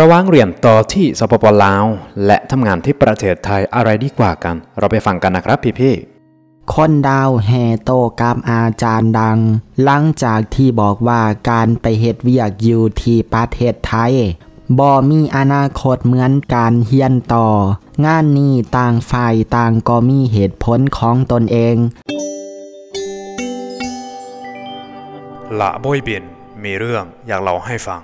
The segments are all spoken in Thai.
ระว่างเรียนต่อที่สปปลาว และทำงานที่ประเทศไทยอะไรดีกว่ากัน เราไปฟังกันนะครับพี่พี่ คนดาวแห่โตกับอาจารย์ดัง หลังจากที่บอกว่าการไปเฮ็ดเวียกอยู่ที่ประเทศไทย บ่มีอนาคตเหมือนการเฮียนต่องานนี้ต่างฝ่ายต่างก็มีเหตุผลของตนเองละบอยเบียนมีเรื่องอยากเล่าให้ฟัง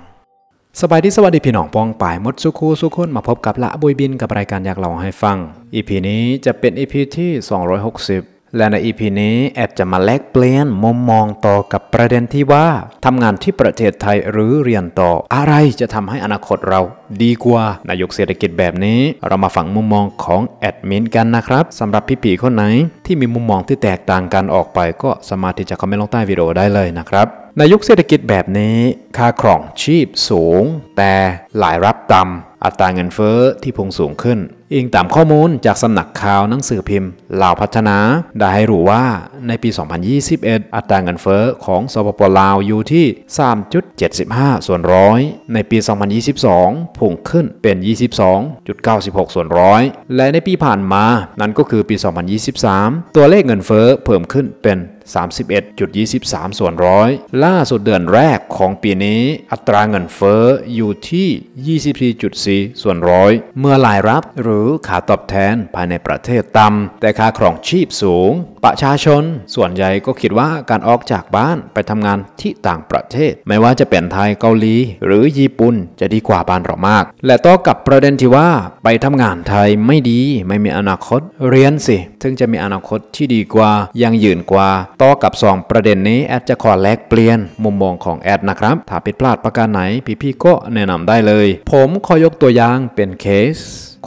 สบายดีสวัสดีพี่น้องปองป่ายมดสุคูสุคนมาพบกับละบุยบินกับรายการอยากเล่าให้ฟังอีพีนี้จะเป็นอีพีที่ 260และในอีพีนี้แอดจะมาแลกเปลี่ยนมุมมองต่อกับประเด็นที่ว่าทำงานที่ประเทศไทยหรือเรียนต่อ อะไรจะทำให้อนาคตเราดีกว่าในยุคเศรษฐกิจแบบนี้ เรามาฟังมุมมองของแอดมินกันนะครับสำหรับพี่ปีคนไหนที่มีมุมมองที่แตกต่างกันออกไปก็สามารถที่จะคอมเมนต์ลงใต้วิดีโอได้เลยนะครับในยุคเศรษฐกิจแบบนี้ ค่าครองชีพสูง แต่หลายรับต่ำอัตราเงินเฟอ้อที่พุ่งสูงขึ้นอิงตามข้อมูลจากสำนักข่าวหนังสือพิมพ์ลาวพัฒนาได้ให้รู้ว่าในปี 2021 อัตราเงินเฟ้อของสปปลาวอยู่ที่ 3.75 ส่วนร้อย ในปี 2022 พุ่งขึ้นเป็น 22.96 ส่วนร้อย และในปีผ่านมานั้นก็คือปี 2023 ตัวเลขเงินเฟ้อเพิ่มขึ้นเป็น31.23ส่วนร้อยล่าสุดเดือนแรกของปีนี้ อัตราเงินเฟ้ออยู่ที่ 24.4ส่วนร้อยเมื่อรายรับหรือขาตอบแทนภายในประเทศต่ำแต่ค่าครองชีพสูงประชาชน ส่วนใหญ่ก็คิดว่าการออกจากบ้านไปทำงานที่ต่างประเทศ ไม่ว่าจะเป็นไทยเกาหลีหรือญี่ปุ่นจะดีกว่าบ้านเรามาก และต่อกับประเด็นที่ว่าไปทำงานไทยไม่ดีไม่มีอนาคตเรียนสิถึงจะมีอนาคตที่ดีกว่ายังยืนกว่าต่อกับ 2 ประเด็นนี้แอดจะขอแลกเปลี่ยน มุมมองของแอดนะครับถ้าผิดพลาดประการไหนพี่ๆก็แนะนำได้เลย ผมขอยกตัวอย่างเป็นเคส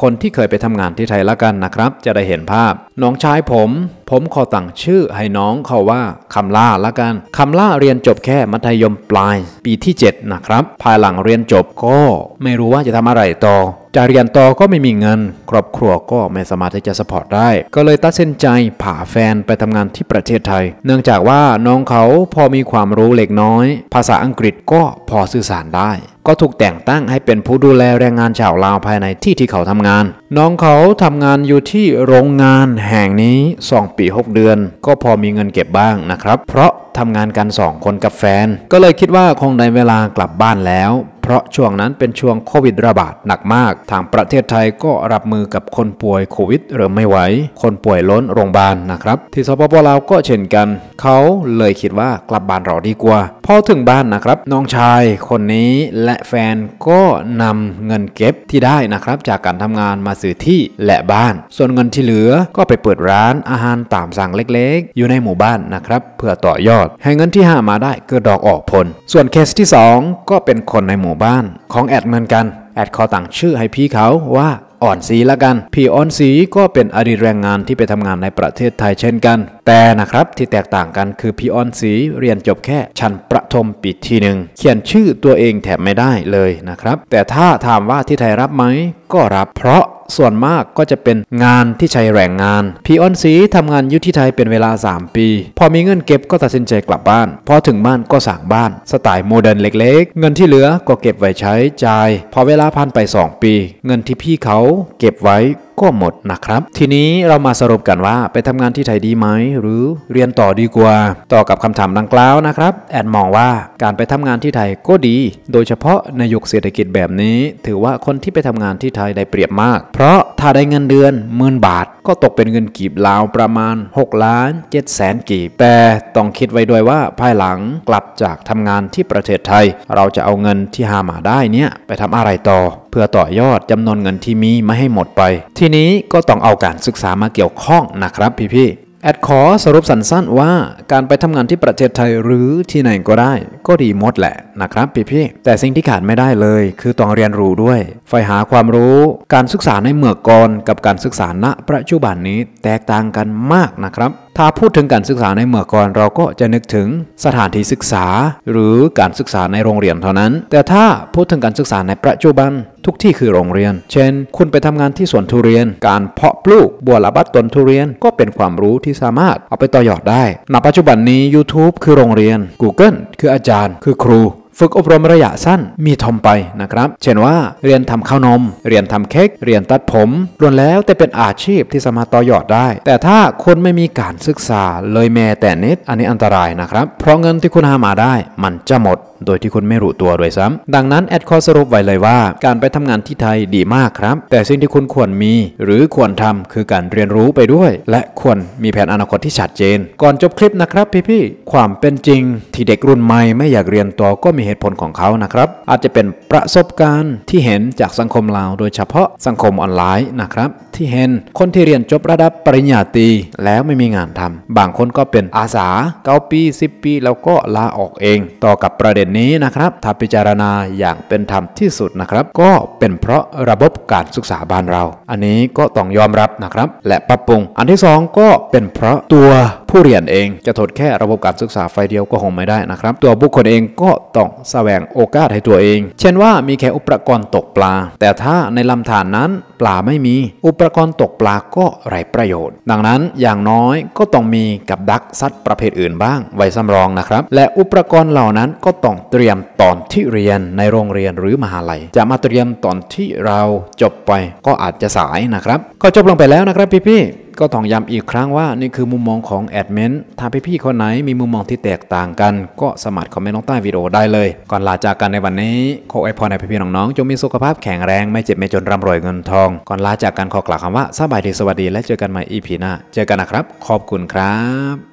คนที่เคยไปทำงานที่ไทยละกันนะครับ จะได้เห็นภาพน้องชายผม ผมขอตั้งชื่อให้น้องเขาว่าคำล่าละกันคำล่าเรียนจบแค่มัธยมปลาย ปีที่7นะครับ ภายหลังเรียนจบก็ไม่รู้ว่าจะทำอะไรต่อ จะเรียนต่อก็ไม่มีเงินครอบครัวก็ไม่สามารถที่จะสปอร์ตได้ ก็เลยตัดสินใจผ่าแฟนไปทำงานที่ประเทศไทย เนื่องจากว่าน้องเขาพอมีความรู้เล็กน้อย ภาษาอังกฤษก็พอสื่อสารได้ ก็ถูกแต่งตั้งให้เป็นผู้ดูแลแรงงานชาวลาวภายในที่ที่เขาทำงานน้องเขาทำงานอยู่ที่โรงงานแห่งนี้ 2 ปี 6 เดือนก็พอมีเงินเก็บบ้างนะครับ เพราะทำงานกัน 2 คนกับแฟน ก็เลยคิดว่าคงได้เวลากลับบ้านแล้วราะช่วงนั้นเป็นช่วงโควิดระบาดหนักมาก ทางประเทศไทยก็รับมือกับคนป่วยโควิดเริ่มไม่ไหว คนป่วยล้นโรงพยาบาลนะครับ ที่สปปลาวก็เช่นกัน เขาเลยคิดว่ากลับบ้านเราดีกว่า พอถึงบ้านนะครับ น้องชายคนนี้และแฟนก็นำเงินเก็บที่ได้นะครับ จากการทำงานมาซื้อที่และบ้าน ส่วนเงินที่เหลือก็ไปเปิดร้านอาหารตามสั่งเล็กๆ อยู่ในหมู่บ้านนะครับ เพื่อต่อยอด ให้เงินที่หามาได้เกิดดอกออกผล ส่วนเคสที่2 ก็เป็นคนในหมู่บ้านของแอดเหมือนกัน แอดขอตั้งชื่อให้พี่เขาว่าอ่อนสีละกัน พี่อ่อนสีก็เป็นอดีตแรงงานที่ไปทำงานในประเทศไทยเช่นกัน แต่นะครับที่แตกต่างกันคือพี่อ่อนสีเรียนจบแค่ชั้นประถมปีที่หนึ่งเขียนชื่อตัวเองแถบไม่ได้เลยนะครับ แต่ถ้าถามว่าที่ไทยรับไหมก็รับเพราะส่วนมากก็จะเป็นงานที่ใช้แรงงาน พี่อ้นสีทำงานอยู่ที่ไทยเป็นเวลา 3 ปี พอมีเงินเก็บก็ตัดสินใจกลับบ้าน พอถึงบ้านก็สั่งบ้านสไตล์โมเดิร์นเล็กๆ เงินที่เหลือก็เก็บไว้ใช้จ่าย พอเวลาผ่านไป 2 ปี เงินที่พี่เขาเก็บไว้ก็หมดนะครับ ทีนี้เรามาสรุปกันว่าไปทำงานที่ไทยดีไหมหรือเรียนต่อดีกว่า ต่อกับคำถามดังกล่าวนะครับ แอดมองว่าการไปทำงานที่ไทยก็ดี โดยเฉพาะในยุคเศรษฐกิจแบบนี้ ถือว่าคนที่ไปทำงานที่ไทยได้เปรียบมากเพราะถ้าได้เงินเดือนหมื่นบาทก็ตกเป็นเงินกีบลาวประมาณ6ล้าน7แสนกีบ แต่ต้องคิดไว้ด้วยว่าภายหลังกลับจากทำงานที่ประเทศไทย เราจะเอาเงินที่หามาได้เนี่ย ไปทำอะไรต่อ เพื่อต่อยอดจำนวนเงินที่มีไม่ให้หมดไป ทีนี้ก็ต้องเอาการศึกษามาเกี่ยวข้องนะครับพี่ๆแอดขอสรุปสั้นๆ ว่าการไปทำงานที่ประเทศไทยหรือที่ไหนก็ได้ก็ดีหมดแหละนะครับพี่ๆแต่สิ่งที่ขาดไม่ได้เลยคือต้องเรียนรู้ด้วยใฝ่หาความรู้การศึกษาในเมื่อก่อนกับการศึกษาณปัจจุบันนี้แตกต่างกันมากนะครับ ถ้าพูดถึงการศึกษาในเมื่อก่อนเราก็จะนึกถึงสถานที่ศึกษา หรือการศึกษาในโรงเรียนเท่านั้น แต่ถ้าพูดถึงการศึกษาในปัจจุบันทุกที่คือโรงเรียน เช่น คุณไปทำงานที่สวนทุเรียนการเพาะปลูกบัวลาบัดต้นทุเรียนก็เป็นความรู้ที่สามารถเอาไปต่อยอดได้ ณ ปัจจุบันนี้ YouTube คือโรงเรียน Google คืออาจารย์ คือครู ฝึกอบรมระยะสั้นมีทอมไปนะครับ เช่นว่าเรียนทำข้าวนม เรียนทำเค้กเรียนตัดผม รวนแล้วแต่เป็นอาชีพที่สามารถต่อยอดได้ แต่ถ้าคนไม่มีการศึกษาเลยแม้แต่นิดอันนี้อันตรายนะครับ เพราะเงินที่คุณหามาได้มันจะหมดโดยที่คุณไม่รู้ตัวด้วยซ้ำ ดังนั้นแอดขอสรุปไว้เลยว่า การไปทำงานที่ไทยดีมากครับ แต่สิ่งที่คุณควรมีหรือควรทำคือการเรียนรู้ไปด้วย และควรมีแผนอนาคตที่ชัดเจน ก่อนจบคลิปนะครับพี่ๆ ความเป็นจริงที่เด็กรุ่นใหม่ไม่อยากเรียนต่อก็มีเหตุผลของเขานะครับ อาจจะเป็นประสบการณ์ที่เห็นจากสังคมลาวโดยเฉพาะสังคมออนไลน์นะครับ ที่เห็นคนที่เรียนจบระดับปริญญาตรีแล้วไม่มีงานทำ บางคนก็เป็นอาสาเก้าปี 10 ปีแล้วก็ลาออกเองต่อกับประเด็นนี้นะครับถ้าพิจารณาอย่างเป็นธรรมที่สุดนะครับ ก็เป็นเพราะระบบการศึกษาบ้านเรา อันนี้ก็ต้องยอมรับนะครับ และปรับปรุง อันที่2ก็เป็นเพราะตัวผู้เรียนเองจะถดแค่ระบบการศึกษาไฟเดียวก็คงไม่ได้นะครับ ตัวบุคคลเองก็ต้องแสวงโอกาสให้ตัวเอง เช่นว่ามีแค่อุปกรณ์ตกปลา แต่ถ้าในลำธารนนั้นปลา ไม่มีอุปกรณ์ตกปลาก็ไร้ประโยชน์ ดังนั้นอย่างน้อยก็ต้องมีกับดักสัตว์ประเภทอื่นบ้าง ไว้สำรองนะครับและอุปกรณ์เหล่านั้นก็ต้องเตรียมตอนที่เรียนในโรงเรียนหรือมหาลัย จะมาเตรียมตอนที่เราจบไปก็อาจจะสายนะครับ ก็จบลงไปแล้วนะครับพี่ๆก็ต้องย้ำอีกครั้งว่านี่คือมุมมองของแอดมิน ถ้าพี่ๆคนไหนมีมุมมองที่แตกต่างกัน ก็สมมครคอมเมนต์ลงใต้วิดีโอได้เลย ก่อนลาจากกันในวันนี้ขออพอในพี่ๆน้องๆจงมีสุขภาพแข็งแรง ไม่เจ็บไม่จนร่ำรวยเงินทอง ก่อนลาจากกันขอกล่าวคำว่าสบายดีสวัสดีและเจอกันใหม่อีพีหน้า เจอกันนะครับ ขอบคุณครับ